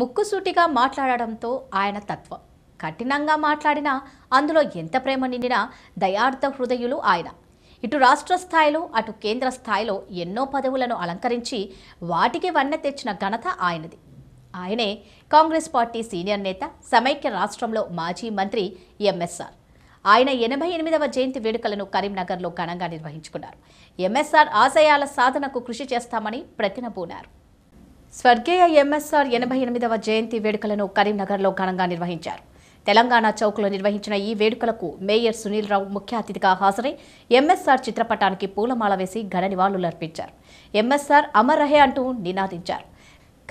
ముక్కుసూటిగా మాట్లాడడంతో ఆయన తత్వం కఠినంగా మాట్లాడినా అందులో ఎంత ప్రేమ నిండినా దయార్థ హృదయులు ఆయన ఇటు రాష్ట్ర స్థాయిలో అటు కేంద్ర స్థాయిలో ఎన్నో పదవులను అలంకరించి వాటికి వన్నె తెచ్చిన ఘనత ఆయనది ఆయనే కాంగ్రెస్ పార్టీ సీనియర్ నేత సమైక్య రాష్ట్రంలో మాజీ మంత్రి ఎంఎస్ఆర్ ఆయన ఎనభై ఎనిమిదవ జయంతి వేడుకలను కరీంనగర్లో ఘనంగా నిర్వహించుకున్నారు ఎంఎస్ఆర్ ఆశయాల సాధనకు కృషి చేస్తామని ప్రతినబూనారు స్వర్గీయ ఎంఎస్ఆర్ ఎనభై ఎనిమిదవ జయంతి వేడుకలను కరీంనగర్లో ఘనంగా నిర్వహించారు తెలంగాణ చౌక్లో నిర్వహించిన ఈ వేడుకలకు మేయర్ సునీల్ రావు ముఖ్య అతిథిగా హాజరై ఎంఎస్ఆర్ చిత్రపటానికి పూలమాల వేసి ఘన నివాళులర్పించారు ఎంఎస్ఆర్ అమర్ రహే అంటూ నినాదించారు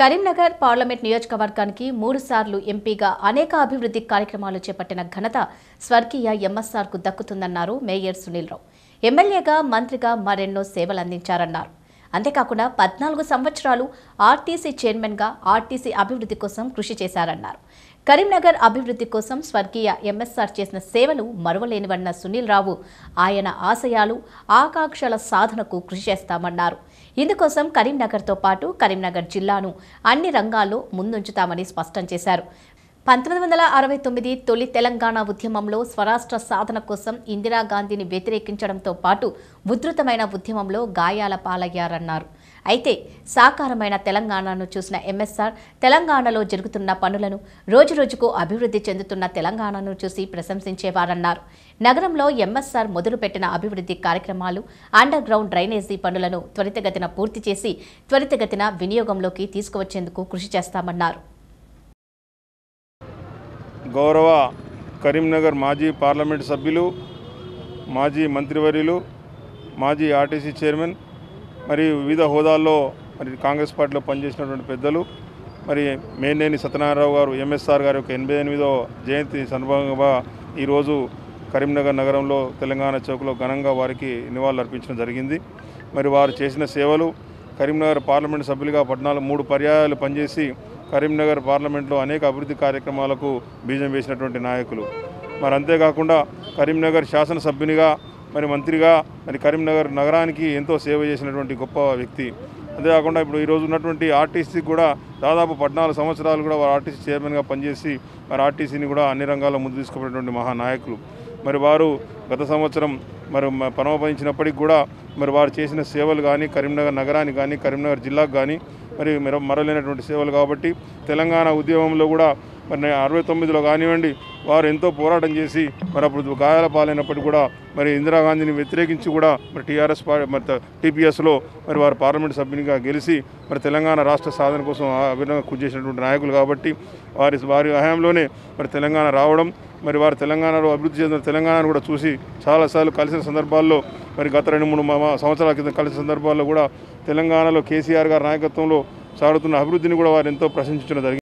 కరీంనగర్ పార్లమెంట్ నియోజకవర్గానికి మూడుసార్లు ఎంపీగా అనేక అభివృద్ధి కార్యక్రమాలు చేపట్టిన ఘనత స్వర్గీయ ఎంఎస్ఆర్కు దక్కుతుందన్నారు మేయర్ సునీల్ రావు ఎమ్మెల్యేగా మంత్రిగా మరెన్నో సేవలందించారన్నారు అంతేకాకుండా పద్నాలుగు సంవత్సరాలు ఆర్టీసీ చైర్మన్గా ఆర్టీసీ అభివృద్ధి కోసం కృషి చేశారన్నారు కరీంనగర్ అభివృద్ధి కోసం స్వర్గీయ ఎంఎస్ఆర్ చేసిన సేవలు మరువలేనివన్న సునీల్ రావు ఆయన ఆశయాలు ఆకాంక్షల సాధనకు కృషి చేస్తామన్నారు ఇందుకోసం కరీంనగర్తో పాటు కరీంనగర్ జిల్లాను అన్ని రంగాల్లో ముందుంచుతామని స్పష్టం చేశారు పంతొమ్మిది వందల అరవై తొమ్మిది తొలి తెలంగాణ ఉద్యమంలో స్వరాష్ట్ర సాధన కోసం ఇందిరాగాంధీని వ్యతిరేకించడంతో పాటు ఉధృతమైన ఉద్యమంలో గాయాల పాలయ్యారన్నారు అయితే సాకారమైన తెలంగాణను చూసిన ఎంఎస్ఆర్ తెలంగాణలో జరుగుతున్న పనులను రోజురోజుకు అభివృద్ధి చెందుతున్న తెలంగాణను చూసి ప్రశంసించేవారన్నారు నగరంలో ఎంఎస్ఆర్ మొదలుపెట్టిన అభివృద్ధి కార్యక్రమాలు అండర్ గ్రౌండ్ డ్రైనేజీ పనులను త్వరితగతిన పూర్తి చేసి త్వరితగతిన వినియోగంలోకి తీసుకువచ్చేందుకు కృషి చేస్తామన్నారు గౌరవ కరీంనగర్ మాజీ పార్లమెంట్ సభ్యులు మాజీ మంత్రివర్యులు మాజీ ఆర్టీసీ చైర్మన్ మరి వివిధ హోదాల్లో మరి కాంగ్రెస్ పార్టీలో పనిచేసినటువంటి పెద్దలు మరి మేనేని సత్యనారాయణరావు గారు ఎంఎస్ఆర్ గారి యొక్క ఎనభై ఎనిమిదో జయంతి సందర్భంగా ఈరోజు కరీంనగర్ నగరంలో తెలంగాణ చౌక్లో ఘనంగా వారికి నివాళులు అర్పించడం జరిగింది మరి వారు చేసిన సేవలు కరీంనగర్ పార్లమెంటు సభ్యులుగా పద్నాలుగు మూడు పర్యాయాలు పనిచేసి కరీంనగర్ పార్లమెంట్లో అనేక అభివృద్ధి కార్యక్రమాలకు బీజం వేసినటువంటి నాయకులు మరి అంతేకాకుండా కరీంనగర్ శాసనసభ్యునిగా మరి మంత్రిగా మరి కరీంనగర్ నగరానికి ఎంతో సేవ చేసినటువంటి గొప్ప వ్యక్తి అంతేకాకుండా ఇప్పుడు ఈరోజు ఉన్నటువంటి ఆర్టీసీ కూడా దాదాపు పద్నాలుగు సంవత్సరాలు కూడా వారు ఆర్టీసీ చైర్మన్గా పనిచేసి మరి ఆర్టీసీని కూడా అన్ని రంగాల్లో ముందు తీసుకుపోయినటువంటి మహానాయకులు మరి వారు గత సంవత్సరం మరి పరమపదించినప్పటికి కూడా మరి వారు చేసిన సేవలు కానీ కరీంనగర్ నగరానికి కానీ కరీంనగర్ జిల్లాకు కానీ మరి మరలేనటువంటి సేవలు కాబట్టి తెలంగాణ ఉద్యమంలో కూడా మరి అరవై తొమ్మిదిలో కానివ్వండి వారు ఎంతో పోరాటం చేసి మరి అప్పుడు గాయాల పాలైనప్పటికీ కూడా మరి ఇందిరాగాంధీని వ్యతిరేకించి కూడా మరి టీఆర్ఎస్ మరి టీపీఎస్లో మరి వారు పార్లమెంట్ సభ్యునిగా గెలిచి మరి తెలంగాణ రాష్ట్ర సాధన కోసం అభినంగా కృషి చేసినటువంటి నాయకులు కాబట్టి వారి వారి హయాంలోనే మరి తెలంగాణ రావడం మరి వారు తెలంగాణలో అభివృద్ధి చెందిన తెలంగాణను కూడా చూసి చాలాసార్లు కలిసిన సందర్భాల్లో మరి గత రెండు మూడు సంవత్సరాల క్రితం కలిసిన సందర్భాల్లో కూడా తెలంగాణలో కేసీఆర్ గారి నాయకత్వంలో సాగుతున్న అభివృద్ధిని కూడా వారు ఎంతో ప్రశంసించడం జరిగింది